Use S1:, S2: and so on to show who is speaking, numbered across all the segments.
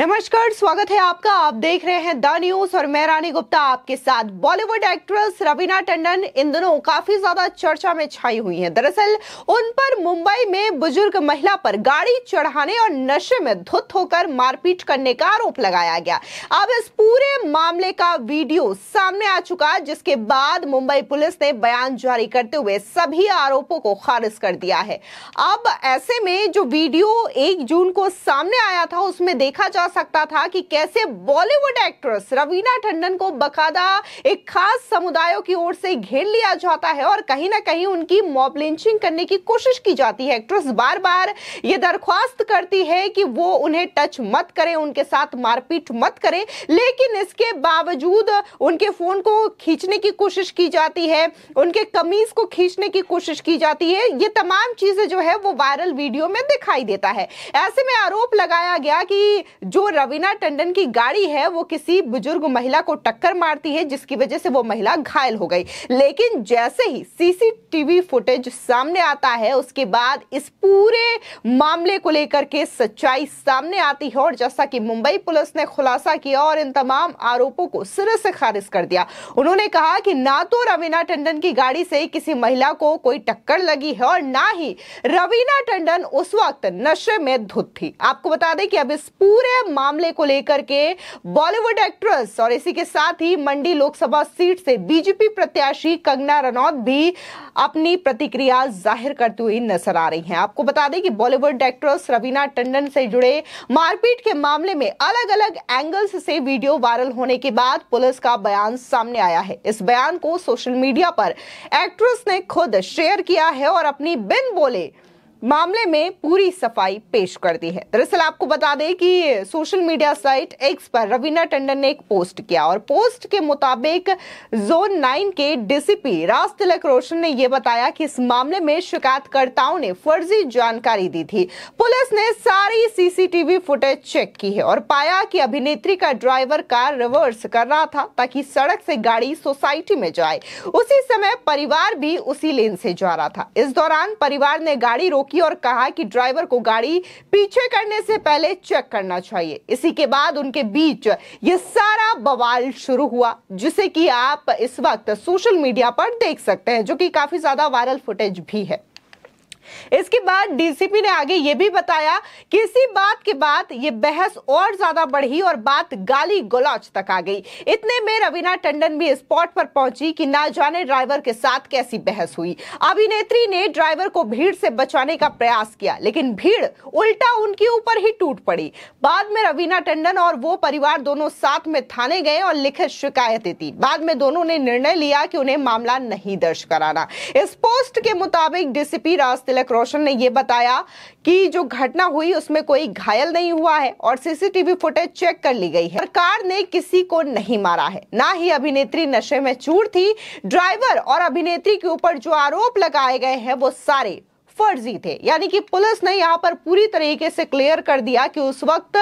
S1: नमस्कार स्वागत है आपका आप देख रहे हैं द न्यूज और मैं रानी गुप्ता आपके साथ बॉलीवुड एक्ट्रेस रवीना टंडन इन दोनों काफी ज्यादा चर्चा में छाई हुई हैं दरअसल उन पर मुंबई में बुजुर्ग महिला पर गाड़ी चढ़ाने और नशे में धुत होकर मारपीट करने का आरोप लगाया गया अब इस पूरे मामले का वीडियो सामने आ चुका जिसके बाद मुंबई पुलिस ने बयान जारी करते हुए सभी आरोपों को खारिज कर दिया है अब ऐसे में जो वीडियो एक जून को सामने आया था उसमें देखा जा जा सकता था कि कैसे बॉलीवुड एक्ट्रेस रवीना टंडन को बकायदा एक खास समुदायों की ओर से घेर लिया जाता है और कहीं ना कहीं उनकी मॉबलिंचिंग करने की कोशिश की जाती है एक्ट्रेस बार बार ये दरख्वास्त करती है कि वो उन्हें टच मत करें उनके साथ मारपीट मत करें लेकिन इसके बावजूद उनके फोन को खींचने की कोशिश की जाती है उनके कमीज को खींचने की कोशिश की जाती है ये तमाम चीजें जो है वो वायरल वीडियो में दिखाई देता है ऐसे में आरोप लगाया गया कि जो जो रवीना टंडन की गाड़ी है वो किसी बुजुर्ग महिला को टक्कर मारती है जिसकी वजह से वो महिला घायल हो गई लेकिन जैसे ही सीसीटीवी फुटेज सामने आता है उसके बाद इस पूरे मामले को लेकर के सच्चाई सामने आती है और जैसा कि मुंबई पुलिस ने खुलासा किया और इन तमाम आरोपों को सिरे से खारिज कर दिया उन्होंने कहा कि ना तो रवीना टंडन की गाड़ी से किसी महिला को कोई टक्कर लगी है और ना ही रवीना टंडन उस वक्त नशे में धुत थी आपको बता दें कि अब इस पूरे मामले को लेकर के बॉलीवुड एक्ट्रेस और इसी के साथ ही मंडी लोकसभा सीट से बीजेपी प्रत्याशी कंगना रनौत भी अपनी प्रतिक्रिया जाहिर करती हुई नजर आ रही हैं आपको बता दें कि बॉलीवुड एक्ट्रेस रवीना टंडन से जुड़े मारपीट के मामले में अलग अलग एंगल्स से वीडियो वायरल होने के बाद पुलिस का बयान सामने आया है इस बयान को सोशल मीडिया पर एक्ट्रेस ने खुद शेयर किया है और अपनी बिन बोले मामले में पूरी सफाई पेश कर दी है दरअसल आपको बता दें कि सोशल मीडिया साइट एक्स पर रवीना टंडन ने एक पोस्ट किया और पोस्ट के मुताबिक जोन नाइन के डीसीपी राज तिलक रोशन ने यह बताया कि इस मामले में शिकायतकर्ताओं ने फर्जी जानकारी दी थी पुलिस ने सारी सीसीटीवी फुटेज चेक की है और पाया कि अभिनेत्री का ड्राइवर कार रिवर्स कर रहा था ताकि सड़क से गाड़ी सोसाइटी में जाए उसी समय परिवार भी उसी लेन से जा रहा था इस दौरान परिवार ने गाड़ी रोकी थी और कहा कि ड्राइवर को गाड़ी पीछे करने से पहले चेक करना चाहिए इसी के बाद उनके बीच ये सारा बवाल शुरू हुआ जिसे कि आप इस वक्त सोशल मीडिया पर देख सकते हैं जो कि काफी ज्यादा वायरल फुटेज भी है इसके बाद डीसीपी ने आगे ये भी बताया कि इसी बात के बाद ये बहस और ज्यादा बढ़ी और बात गाली गलौच तक आ गई इतने में रवीना टंडन भी स्पॉट पर पहुंची कि ना जाने ड्राइवर के साथ कैसी बहस हुई अभिनेत्री ने ड्राइवर को भीड़ से बचाने का प्रयास किया लेकिन भीड़ उल्टा उनके ऊपर ही टूट पड़ी बाद में रवीना टंडन और वो परिवार दोनों साथ में थाने गए और लिखित शिकायतें दी बाद में दोनों ने निर्णय लिया कि उन्हें मामला नहीं दर्ज कराना इस पोस्ट के मुताबिक डीसीपी रास्ते तिलक रोशन ने यह बताया कि जो घटना हुई उसमें कोई घायल नहीं हुआ है और सीसीटीवी फुटेज चेक कर ली गई है सरकार ने किसी को नहीं मारा है ना ही अभिनेत्री नशे में चूर थी ड्राइवर और अभिनेत्री के ऊपर जो आरोप लगाए गए हैं वो सारे फर्जी थे यानी कि पुलिस ने यहाँ पर पूरी तरीके से क्लियर कर दिया कि उस वक्त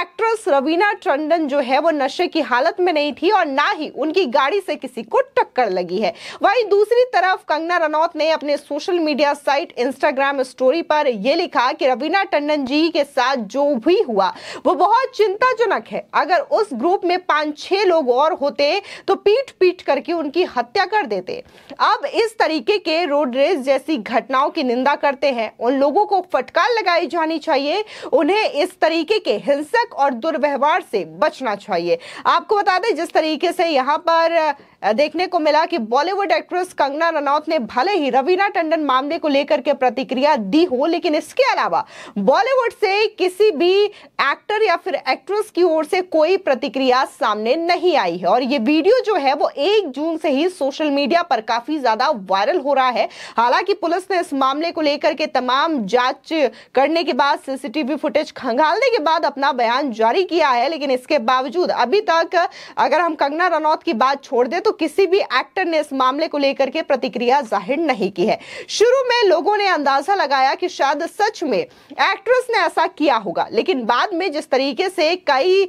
S1: एक्ट्रेस रवीना टंडन जो है वो नशे की हालत में नहीं थी और ना ही उनकी गाड़ी से किसी को टक्कर लगी है वहीं दूसरी तरफ कंगना रनौत ने अपने social media site Instagram story पर यह लिखा कि रवीना टंडन जी के साथ जो भी हुआ वो बहुत चिंताजनक है अगर उस ग्रुप में पांच छह लोग और होते तो पीट पीट करके उनकी हत्या कर देते अब इस तरीके के रोडरेज जैसी घटनाओं की निंदा पैदा करते हैं उन लोगों को फटकार लगाई जानी चाहिए उन्हें इस तरीके के हिंसक और दुर्व्यवहार से बचना चाहिए आपको बता दें जिस तरीके से यहाँ पर देखने को मिला कि बॉलीवुड एक्ट्रेस कंगना रनौत ने भले ही रवीना टंडन मामले को लेकर के प्रतिक्रिया दी हो लेकिन इसके अलावा बॉलीवुड से किसी भी एक्टर या फिर एक्ट्रेस की ओर से कोई प्रतिक्रिया सामने नहीं आई है और ये वीडियो जो है वो एक जून से ही सोशल मीडिया पर काफी ज्यादा वायरल हो रहा है हालांकि पुलिस ने इस मामले को लेकर के तमाम जांच करने के बाद सीसीटीवी फुटेज खंगालने के बाद अपना बयान जारी किया है लेकिन इसके बावजूद अभी तक अगर हम कंगना रनौत की बात छोड़ दें तो तो किसी भी एक्टर ने इस मामले को लेकर के प्रतिक्रिया जाहिर नहीं की है शुरू में लोगों ने अंदाजा लगाया कि शायद सच में एक्ट्रेस ने ऐसा किया होगा लेकिन बाद में जिस तरीके से कई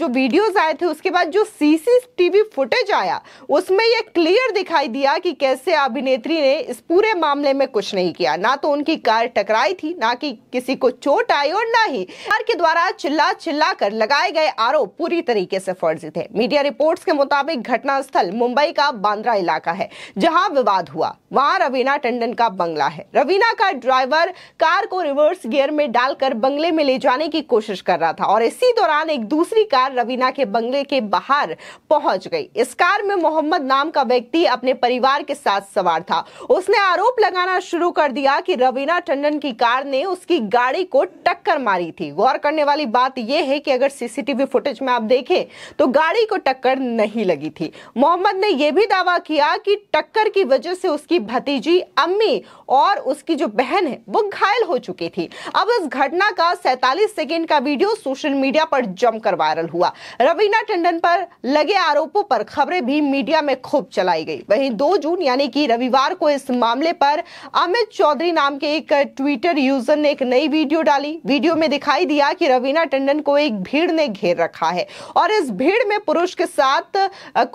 S1: जो वीडियोज आए थे उसके बाद जो सीसीटीवी फुटेज आया उसमें यह क्लियर दिखाई दिया कि कैसे अभिनेत्री ने इस पूरे मामले में कुछ नहीं किया ना तो उनकी कार टकराई थी ना कि किसी को चोट आई और ना ही कार के द्वारा चिल्ला चिल्ला कर लगाए गए आरोप पूरी तरीके से फर्जी थे मीडिया रिपोर्ट्स के मुताबिक घटनास्थल मुंबई का बांद्रा इलाका है जहां विवाद हुआ वहां रवीना टंडन का बंगला है रवीना का ड्राइवर कार को रिवर्स गियर में डालकर बंगले में ले जाने की कोशिश कर रहा था और इसी दौरान एक दूसरी कार रवीना के बंगले के बाहर पहुंच गई इस कार में मोहम्मद नाम का व्यक्ति अपने परिवार के साथ सवार था उसने आरोप लगाना शुरू कर दिया कि रवीना टंडन की कार ने उसकी गाड़ी को टक्कर मारी थी गौर करने वाली बात यह है कि अगर सीसीटीवी फुटेज में आप देखें तो गाड़ी को टक्कर नहीं लगी थी मोहम्मद मोहम्मद ने यह भी दावा किया कि टक्कर की वजह से उसकी भतीजी अम्मी और उसकी जो बहन है वो घायल हो चुकी थी अब इस घटना का सैतालीस सेकेंड का वीडियो सोशल मीडिया पर जमकर वायरल हुआ रवीना टंडन पर लगे आरोपों पर खबरें भी मीडिया में खूब चलाई गई वहीं दो जून यानी कि रविवार को इस मामले पर अमित चौधरी नाम के एक ट्विटर यूजर ने एक नई वीडियो डाली वीडियो में दिखाई दिया कि रवीना टंडन को एक भीड़ ने घेर रखा है और इस भीड़ में पुरुष के साथ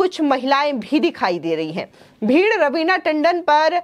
S1: कुछ महिला महिलाएं भी दिखाई दे रही हैं भीड़ रवीना टंडन पर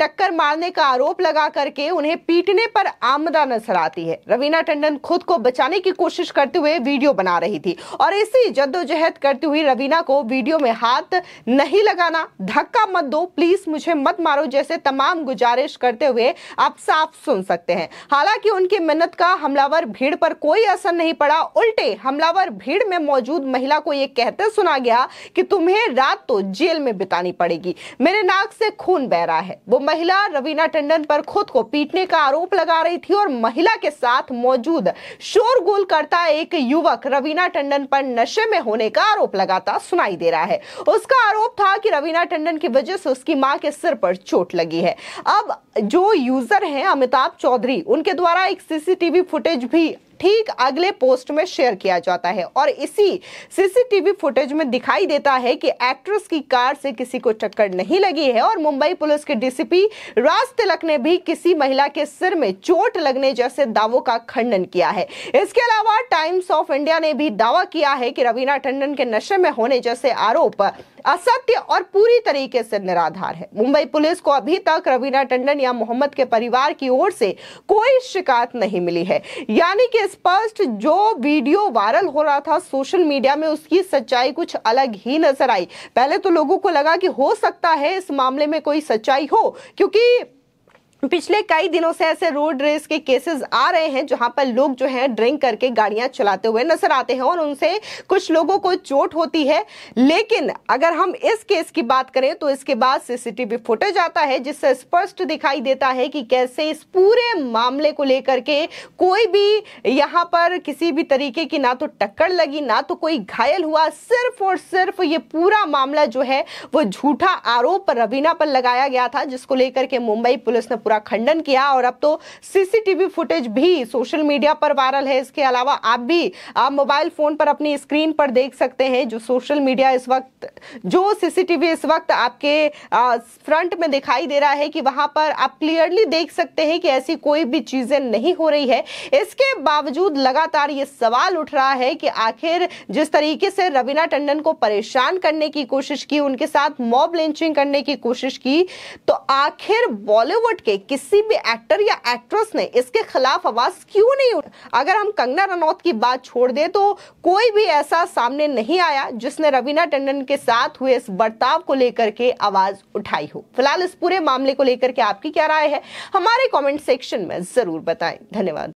S1: टक्कर मारने का आरोप लगा करके उन्हें पीटने पर आमदा नजर आती है रवीना टंडन खुद को बचाने की कोशिश करते हुए वीडियो बना रही थी और इसी जद्दोजहद करती हुई रवीना को वीडियो में हाथ नहीं लगाना धक्का मत दो प्लीज मुझे मत मारो जैसे तमाम गुजारिश करते हुए आप साफ सुन सकते हैं हालांकि उनकी मिन्नत का हमलावर भीड़ पर कोई असर नहीं पड़ा उल्टे हमलावर भीड़ में मौजूद महिला को यह कहते सुना गया कि तुम्हें रात तो जेल में बितानी पड़ेगी जाएगी मेरे नाक से खून बह रहा है वो महिला रवीना टंडन पर खुद को पीटने का आरोप लगा रही थी और महिला के साथ मौजूद शोरगुल करता एक युवक रवीना टंडन पर नशे में होने का आरोप लगाता सुनाई दे रहा है उसका आरोप था कि रवीना टंडन की वजह से उसकी मां के सिर पर चोट लगी है अब जो यूजर हैं अमिताभ चौधरी उनके द्वारा एक सीसीटीवी फुटेज भी ठीक अगले पोस्ट में शेयर किया जाता है और इसी सीसीटीवी फुटेज में दिखाई देता है कि एक्ट्रेस की कार से किसी को टक्कर नहीं लगी है और मुंबई पुलिस के डीसीपी राज तिलक ने भी किसी महिला के सिर में चोट लगने जैसे दावों का खंडन किया है इसके अलावा टाइम्स ऑफ इंडिया ने भी दावा किया है कि रवीना टंडन के नशे में होने जैसे आरोप असत्य और पूरी तरीके से निराधार है मुंबई पुलिस को अभी तक रवीना टंडन या मोहम्मद के परिवार की ओर से कोई शिकायत नहीं मिली है यानी कि स्पष्ट जो वीडियो वायरल हो रहा था सोशल मीडिया में उसकी सच्चाई कुछ अलग ही नजर आई पहले तो लोगों को लगा कि हो सकता है इस मामले में कोई सच्चाई हो क्योंकि पिछले कई दिनों से ऐसे रोड रेस के केसेस आ रहे हैं जहां पर लोग जो है ड्रिंक करके गाड़ियां चलाते हुए नजर आते हैं और उनसे कुछ लोगों को चोट होती है लेकिन अगर हम इस केस की बात करें तो इसके बाद सीसीटीवी फुटेज आता है जिससे स्पष्ट दिखाई देता है कि कैसे इस पूरे मामले को लेकर के कोई भी यहाँ पर किसी भी तरीके की ना तो टक्कर लगी ना तो कोई घायल हुआ सिर्फ और सिर्फ ये पूरा मामला जो है वो झूठा आरोप रवीना पर लगाया गया था जिसको लेकर के मुंबई पुलिस ने पूरा खंडन किया और अब तो सीसीटीवी फुटेज भी सोशल मीडिया पर वायरल है इसके अलावा आप भी मोबाइल फोन पर अपनी स्क्रीन पर देख सकते हैं जो सोशल मीडिया इस वक्त जो सीसीटीवी इस वक्त आपके फ्रंट में दिखाई दे रहा है कि वहां पर आप क्लियरली देख सकते हैं कि ऐसी कोई भी चीजें नहीं हो रही है इसके बावजूद लगातार ये सवाल उठ रहा है कि आखिर जिस तरीके से रवीना टंडन को परेशान करने की कोशिश की उनके साथ मॉब लिंचिंग करने की कोशिश की तो आखिर बॉलीवुड के किसी भी एक्टर या एक्ट्रेस ने इसके खिलाफ आवाज क्यों नहीं उठ अगर हम कंगना रनौत की बात छोड़ दें तो कोई भी ऐसा सामने नहीं आया जिसने रवीना टंडन के साथ हुए इस बर्ताव को लेकर के आवाज उठाई हो फिलहाल इस पूरे मामले को लेकर के आपकी क्या राय है हमारे कॉमेंट सेक्शन में जरूर बताएं धन्यवाद